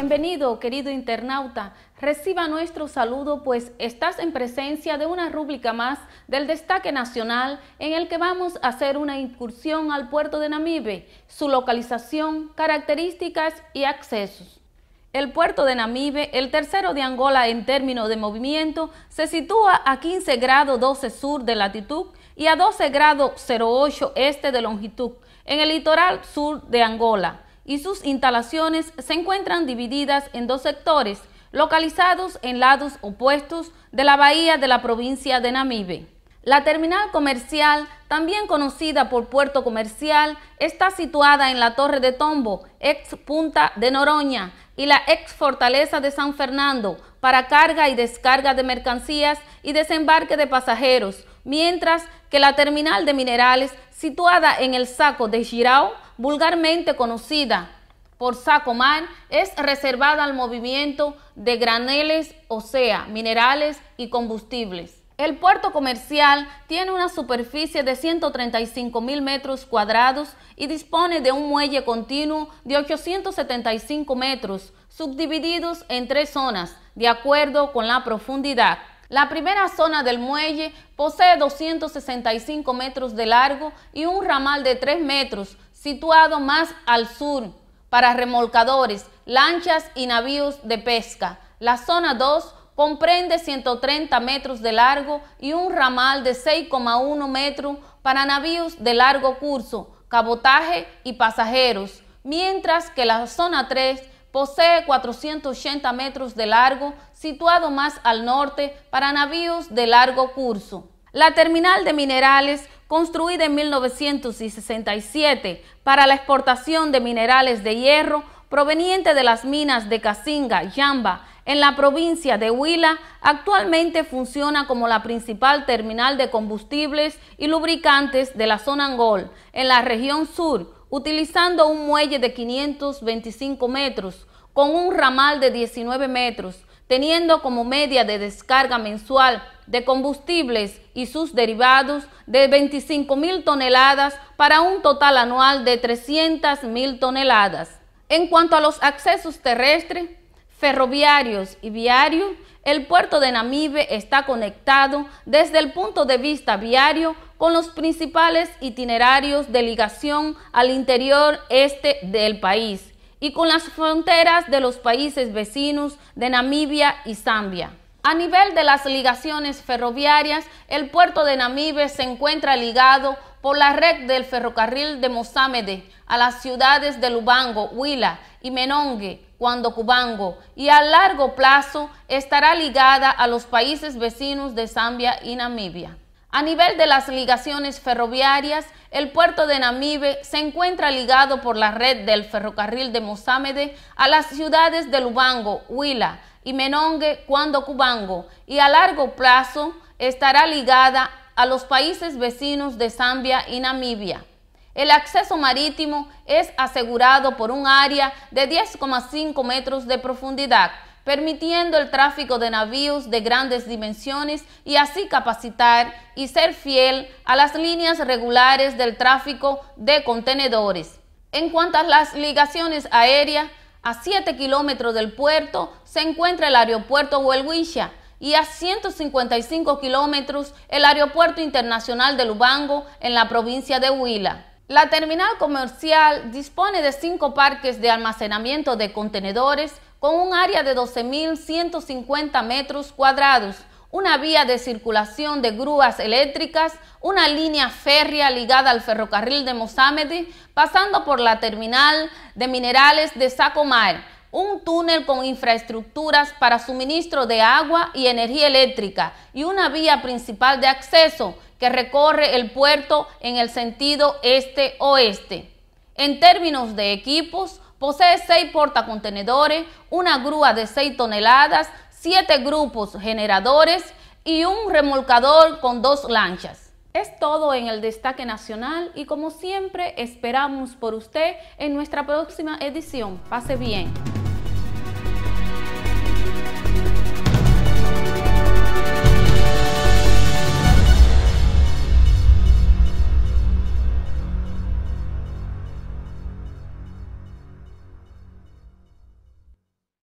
Bienvenido, querido internauta. Reciba nuestro saludo, pues estás en presencia de una rúbrica más del Destaque Nacional en el que vamos a hacer una incursión al puerto de Namibe, su localización, características y accesos. El puerto de Namibe, el tercero de Angola en términos de movimiento, se sitúa a 15 grados 12 sur de latitud y a 12 grados 08 este de longitud, en el litoral sur de Angola y sus instalaciones se encuentran divididas en dos sectores localizados en lados opuestos de la bahía de la provincia de Namibe. La terminal comercial, también conocida por puerto comercial, está situada en la Torre de Tombo, ex punta de Noroña, y la ex fortaleza de San Fernando para carga y descarga de mercancías y desembarque de pasajeros, mientras que la terminal de minerales, situada en el saco de Girao, vulgarmente conocida por Sacomán, es reservada al movimiento de graneles, o sea, minerales y combustibles. El puerto comercial tiene una superficie de 135 mil metros cuadrados y dispone de un muelle continuo de 875 metros, subdivididos en tres zonas, de acuerdo con la profundidad. La primera zona del muelle posee 265 metros de largo y un ramal de 3 metros situado más al sur para remolcadores, lanchas y navíos de pesca. La zona 2 comprende 130 metros de largo y un ramal de 6,1 metros para navíos de largo curso, cabotaje y pasajeros, mientras que la zona 3 Posee 480 metros de largo, situado más al norte para navíos de largo curso. La terminal de minerales, construida en 1967 para la exportación de minerales de hierro proveniente de las minas de Casinga, Yamba, en la provincia de Huila, actualmente funciona como la principal terminal de combustibles y lubricantes de la zona Angol, en la región sur, utilizando un muelle de 525 metros con un ramal de 19 metros, teniendo como media de descarga mensual de combustibles y sus derivados de 25 mil toneladas para un total anual de 300 mil toneladas. En cuanto a los accesos terrestres, ferroviarios y viarios, el puerto de Namibe está conectado desde el punto de vista viario con los principales itinerarios de ligación al interior este del país y con las fronteras de los países vecinos de Namibia y Zambia. A nivel de las ligaciones ferroviarias, el puerto de Namibe se encuentra ligado por la red del ferrocarril de Mozámede a las ciudades de Lubango, Huila y Menongue, cuando Cubango y a largo plazo estará ligada a los países vecinos de Zambia y Namibia. A nivel de las ligaciones ferroviarias, el puerto de Namibe se encuentra ligado por la red del ferrocarril de Mozámede a las ciudades de Lubango, Huila y Menongue, cuando Cubango, y a largo plazo estará ligada a los países vecinos de Zambia y Namibia. El acceso marítimo es asegurado por un área de 10,5 metros de profundidad, permitiendo el tráfico de navíos de grandes dimensiones y así capacitar y ser fiel a las líneas regulares del tráfico de contenedores. En cuanto a las ligaciones aéreas, a 7 kilómetros del puerto se encuentra el aeropuerto Huelguilla y a 155 kilómetros el aeropuerto internacional de Lubango en la provincia de Huila. La terminal comercial dispone de cinco parques de almacenamiento de contenedores con un área de 12.150 metros cuadrados, una vía de circulación de grúas eléctricas, una línea férrea ligada al ferrocarril de Mozambique, pasando por la terminal de minerales de Sacomar, un túnel con infraestructuras para suministro de agua y energía eléctrica y una vía principal de acceso que recorre el puerto en el sentido este-oeste. En términos de equipos, posee seis portacontenedores, una grúa de 6 toneladas, siete grupos generadores y un remolcador con dos lanchas. Es todo en el Destaque Nacional y como siempre esperamos por usted en nuestra próxima edición. Pase bien.